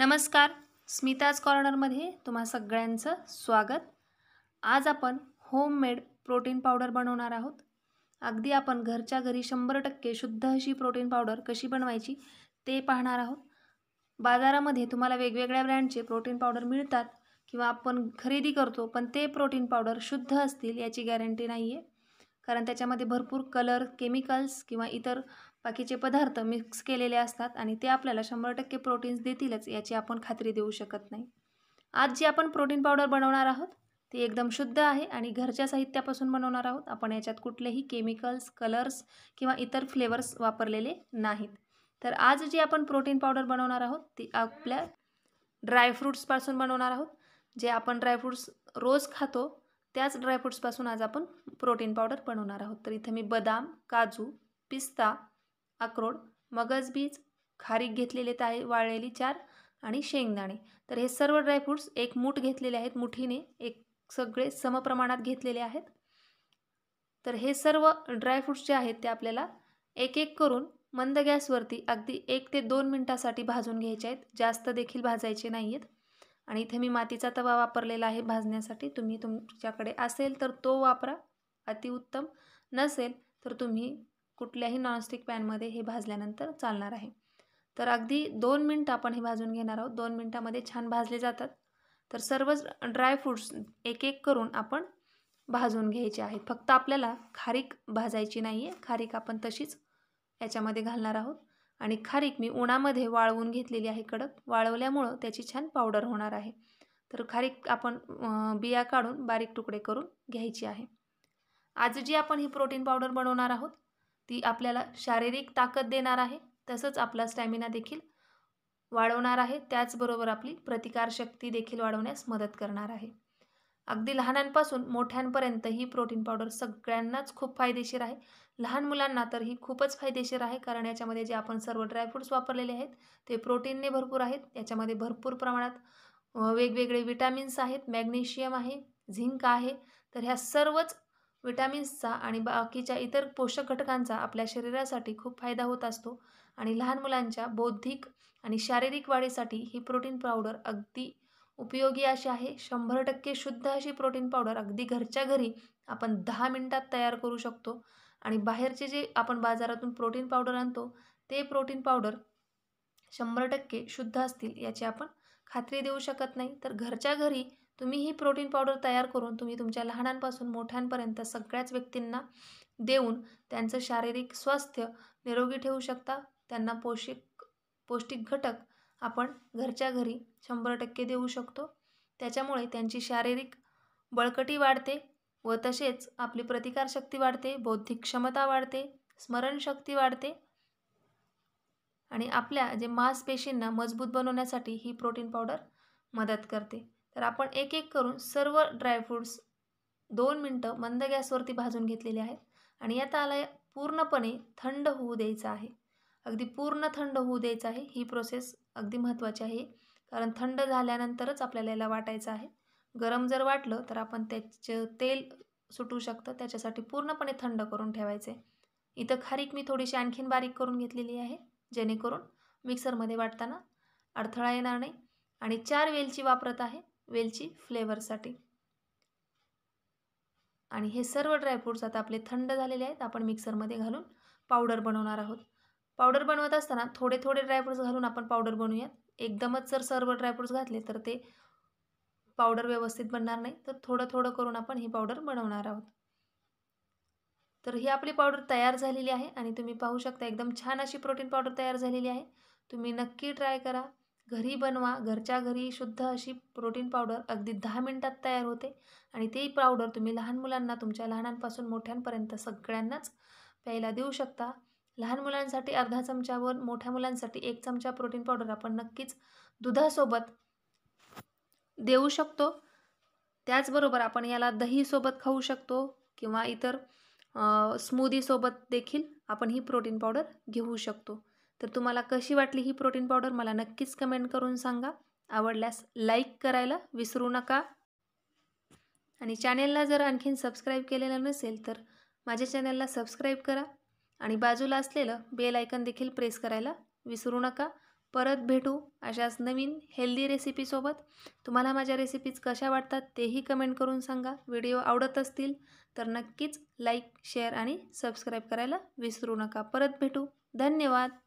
नमस्कार स्मिताज कॉर्नरमध्ये तुम्हा सगळ्यांचं स्वागत आज आपण होममेड प्रोटीन पावडर बनवणार आहोत अगदी आपण घरच्या घरी शंभर टक्के शुद्ध अशी प्रोटीन पावडर कशी बनवायची ते पाहणार आहोत बाजारामध्ये तुम्हाला वेगवेगळ्या ब्रँडचे प्रोटीन पावडर मिळतात किंवा आपण खरेदी करतो पण ते प्रोटीन पावडर शुद्ध असतील याची गॅरंटी नाही आहे कारण त्याच्यामध्ये भरपूर कलर केमिकल्स किंवा इतर बाकीचे पदार्थ मिक्स केलेले असतात आणि ते आपल्याला शंभर टक्के प्रोटीन्स देतीलच याची आपण खात्री देऊ शकत नाही आज जी आपण प्रोटीन पावडर बनवणार आहोत ती एकदम शुद्ध आहे आणि घरच्या साहित्यापासून बनवणार आहोत आपण याच्यात कुठलेही केमिकल्स कलर्स किंवा इतर फ्लेवर्स वापरलेले नाहीत तर आज जी आपण प्रोटीन पावडर बनवणार आहोत ती आपल्या ड्रायफ्रूट्सपासून बनवणार आहोत जे आपण ड्रायफ्रूट्स रोज खातो त्याच ड्रायफ्रूट्सपासून आज आपण प्रोटीन पावडर बनवणार आहोत तर इथं मी बदाम काजू पिस्ता अक्रोड मगज बीज खारीक घेतलेले आहे वाळलेली चार आणि शेंगदाणे तर हे सर्व ड्रायफ्रूट्स एक मूठ घेतलेले आहेत मुठीने एक सगळे समप्रमाणात घेतलेले आहेत तर हे सर्व ड्रायफ्रूट्स जे आहेत ते आपल्याला एक एक करून मंद गॅसवरती अगदी एक ते दोन मिनटासाठी भाजून घ्यायचे आहेत जास्त देखील भाजायचे नाही आहेत आणि इथे मी मातीचा तवा वापरलेला आहे भाजण्यासाठी तुम्ही तुमच्याकडे असेल तर तो वापरा अतिउत्तम नसेल तर तुम्ही कुठल्याही नॉनस्टिक पॅनमध्ये हे भाजल्यानंतर चालणार आहे तर अगदी दोन मिनटं आपण हे भाजून घेणार आहोत दोन मिनटामध्ये छान भाजले जातात तर सर्वच ड्रायफ्रूट्स एक एक करून आपण भाजून घ्यायचे आहेत फक्त आपल्याला खारीक भाजायची नाही आहे खारीक आपण तशीच याच्यामध्ये घालणार आहोत आणि खारीक मी उन्हामध्ये वाळवून घेतलेली आहे कडक वाळवल्यामुळं त्याची छान पावडर होणार आहे तर खारीक आपण बिया काढून बारीक तुकडे करून घ्यायची आहे आज जी आपण ही प्रोटीन पावडर बनवणार आहोत ती आपल्याला शारीरिक ताकद देणार आहे तसंच आपला स्टॅमिना देखील वाढवणार आहे त्याचबरोबर आपली प्रतिकारशक्ती देखील वाढवण्यास मदत करणार आहे अगदी लहानांपासून मोठ्यांपर्यंत ही प्रोटीन पावडर सगळ्यांनाच खूप फायदेशीर आहे लहान मुलांना तर ही खूपच फायदेशीर आहे कारण याच्यामध्ये जे आपण सर्व ड्रायफ्रूट्स वापरलेले आहेत ते प्रोटीनने भरपूर आहेत याच्यामध्ये भरपूर प्रमाणात वेगवेगळे विटॅमिन्स आहेत मॅग्नेशियम आहे झिंक आहे तर ह्या सर्वच विटॅमिन्सचा आणि बाकीच्या इतर पोषक घटकांचा आपल्या शरीरासाठी खूप फायदा होत असतो आणि लहान मुलांच्या बौद्धिक आणि शारीरिक वाढीसाठी ही प्रोटीन पावडर अगदी उपयोगी अशी आहे शंभर टक्के शुद्ध अशी प्रोटीन पावडर अगदी घरच्या घरी आपण दहा मिनटात तयार करू शकतो आणि बाहेरचे जे आपण बाजारातून प्रोटीन पावडर आणतो ते प्रोटीन पावडर शंभर टक्के शुद्ध असतील याची आपण खात्री देऊ शकत नाही तर घरच्या घरी तुम्ही ही प्रोटीन पावडर तयार करून तुम्ही तुमच्या लहानांपासून मोठ्यांपर्यंत सगळ्याच व्यक्तींना देऊन त्यांचं शारीरिक स्वास्थ्य निरोगी ठेवू शकता त्यांना पोषिक पौष्टिक घटक आपण घरच्या घरी शंभर टक्के देऊ शकतो त्याच्यामुळे त्यांची शारीरिक बळकटी वाढते व तसेच आपली प्रतिकारशक्ती वाढते बौद्धिक क्षमता वाढते स्मरणशक्ती वाढते आणि आपल्या जे मांसपेशींना मजबूत बनवण्यासाठी ही प्रोटीन पावडर मदत करते तर आपण एक एक करून सर्व ड्रायफ्रूट्स दोन मिनटं मंद गॅसवरती भाजून घेतलेले आहेत आणि आता ताला पूर्णपणे थंड होऊ द्यायचं आहे अगदी पूर्ण थंड होऊ द्यायचं आहे ही प्रोसेस अगदी महत्त्वाची आहे कारण थंड झाल्यानंतरच आपल्याला याला वाटायचं आहे गरम जर वाटलं तर आपण त्याचं तेल सुटू शकतं त्याच्यासाठी पूर्णपणे थंड करून ठेवायचे इथं खारीक मी थोडीशी आणखीन बारीक करून घेतलेली आहे जेणेकरून मिक्सरमध्ये वाटताना अडथळा येणार नाही आणि चार वेलची वापरत आहे वेलची फ्लेवरसाठी आणि हे सर्व ड्रायफ्रूट्स आता आपले थंड झालेले आहेत आपण मिक्सरमध्ये घालून पावडर बनवणार आहोत पावडर बनवत असताना थोडे थोडे ड्रायफ्रूट्स घालून आपण पावडर बनवूयात एकदमच जर सर्व ड्रायफ्रूट्स घातले तर ते पावडर व्यवस्थित बनणार नाही तर थोडं थोडं करून आपण ही पावडर बनवणार आहोत तर ही आपली पावडर तयार झालेली आहे आणि तुम्ही पाहू शकता एकदम छान अशी प्रोटीन पावडर तयार झालेली आहे तुम्ही नक्की ट्राय करा घरी बनवा घरच्या घरी शुद्ध अशी प्रोटीन पावडर अगदी दहा मिनटात तयार होते आणि ती पावडर तुम्ही लहान मुलांना तुमच्या लहानांपासून मोठ्यांपर्यंत सगळ्यांनाच प्यायला देऊ शकता लहान मुलांसाठी अर्धा व मोठ्या मुलांसाठी एक चमचा प्रोटीन पावडर आपण नक्कीच दुधासोबत देऊ शकतो त्याचबरोबर आपण याला दहीसोबत खाऊ शकतो किंवा इतर स्मूदीसोबत देखील आपण ही प्रोटीन पावडर घेऊ शकतो तर तुम्हाला कशी वाटली ही प्रोटीन पावडर मला नक्कीच कमेंट करून सांगा आवडल्यास लाईक करायला विसरू नका आणि चॅनेलला जर आणखीन सबस्क्राईब केलेलं नसेल तर माझ्या चॅनेलला सबस्क्राईब करा आणि बाजूला असलेलं बेल आयकन देखील प्रेस करायला विसरू नका परत भेटू अशाच नवीन हेल्दी रेसिपीसोबत तुम्हाला माझ्या रेसिपीज कशा वाटतात तेही कमेंट करून सांगा व्हिडिओ आवडत असतील तर नक्कीच लाईक शेअर आणि सबस्क्राईब करायला विसरू नका परत भेटू धन्यवाद